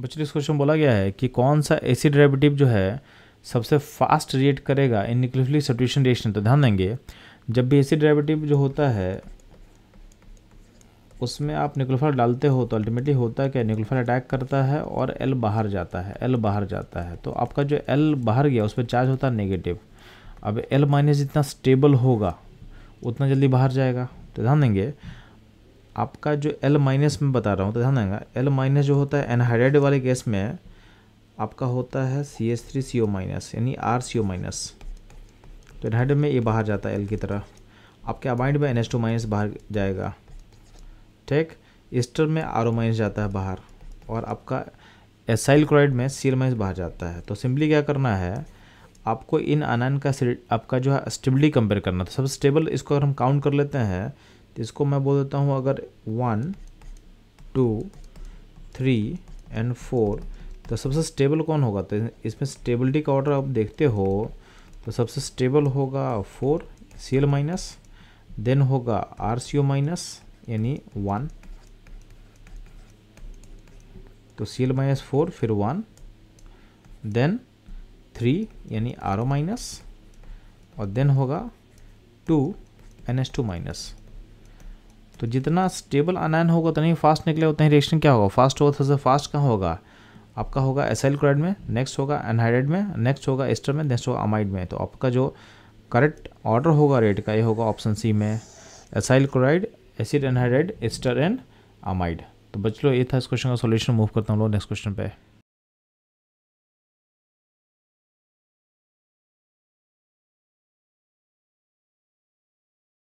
बच्चों इस क्वेश्चन बोला गया है कि कौन सा एसिड डेरिवेटिव जो है सबसे फास्ट रिएक्ट करेगा इन न्यूक्लियोफिलिक सब्ट्यूशन रिएक्शन तो ध्यान देंगे जब भी एसिड डेरिवेटिव जो होता है उसमें आप न्यूक्लियोफाइल डालते हो तो अल्टीमेटली होता है कि न्यूक्लियोफाइल अटैक करता है और एल बाहर जाता है एल बाहर जाता है तो आपका जो एल बाहर गया उस पर चार्ज होता है नेगेटिव अब एल माइनस जितना स्टेबल होगा उतना जल्दी बाहर जाएगा तो ध्यान देंगे आपका जो एल माइनस में बता रहा हूँ तो ध्यान देंगे एल माइनस जो होता है एनहाइड्राइड वाले गैस में आपका होता है C S three C O minus यानी आर सी ओ माइनस तो एनहाइड्राइड में ये बाहर जाता है एल की तरह आपके अबाइंड में एन एस टू माइनस बाहर जाएगा ठीक एस्टर में आर ओ माइनस जाता है बाहर और आपका एसाइल क्लोराइड में सी एल माइनस बाहर जाता है तो सिंपली क्या करना है आपको इन अनान का आपका जो है स्टेबिलिटी कंपेयर करना था सबसे स्टेबल इसको अगर हम काउंट कर लेते हैं तो इसको मैं बोल देता हूँ अगर one two three and four तो सबसे स्टेबल कौन होगा तो इसमें स्टेबिलिटी का ऑर्डर आप देखते हो तो सबसे स्टेबल होगा four C L minus then होगा आर सी ओ माइनस यानी वन तो सी एल माइनस फोर फिर वन देन थ्री यानी आर ओ माइनस और देन होगा two N S two minus तो जितना स्टेबल अनायन होगा उतना ही फास्ट निकले उतना ही रिएक्शन क्या होगा फास्ट होगा सबसे फास्ट कहाँ होगा आपका होगा एसाइल क्लोराइड में नेक्स्ट होगा एनहाइड्रेट में नेक्स्ट होगा एस्टर में नेक्स्ट होगा अमाइड में तो आपका जो करेक्ट ऑर्डर होगा रेट का ये होगा ऑप्शन सी में acyl chloride acid anhydride ester and amide तो बच लो ये था इस क्वेश्चन का सॉल्यूशन मूव करता हूँ लोग नेक्स्ट क्वेश्चन पे